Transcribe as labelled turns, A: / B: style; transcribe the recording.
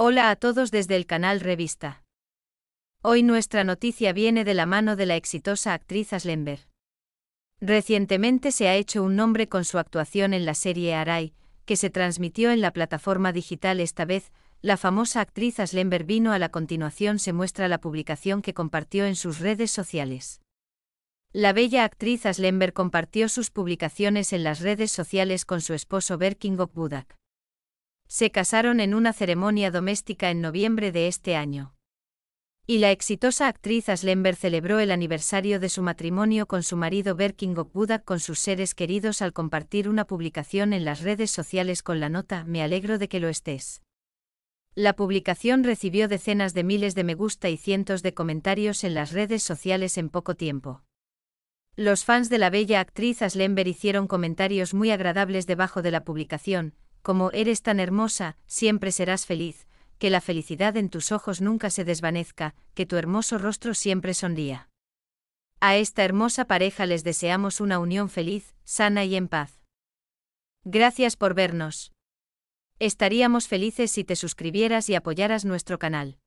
A: Hola a todos desde el canal Revista. Hoy nuestra noticia viene de la mano de la exitosa actriz Aslenberg. Recientemente se ha hecho un nombre con su actuación en la serie Arai, que se transmitió en la plataforma digital esta vez, la famosa actriz Aslenberg vino a la continuación se muestra la publicación que compartió en sus redes sociales. La bella actriz Aslenberg compartió sus publicaciones en las redes sociales con su esposo Berkin Budak se casaron en una ceremonia doméstica en noviembre de este año. Y la exitosa actriz Aslember celebró el aniversario de su matrimonio con su marido Berking Budak con sus seres queridos al compartir una publicación en las redes sociales con la nota Me alegro de que lo estés. La publicación recibió decenas de miles de me gusta y cientos de comentarios en las redes sociales en poco tiempo. Los fans de la bella actriz Aslember hicieron comentarios muy agradables debajo de la publicación, como eres tan hermosa, siempre serás feliz, que la felicidad en tus ojos nunca se desvanezca, que tu hermoso rostro siempre sonría. A esta hermosa pareja les deseamos una unión feliz, sana y en paz. Gracias por vernos. Estaríamos felices si te suscribieras y apoyaras nuestro canal.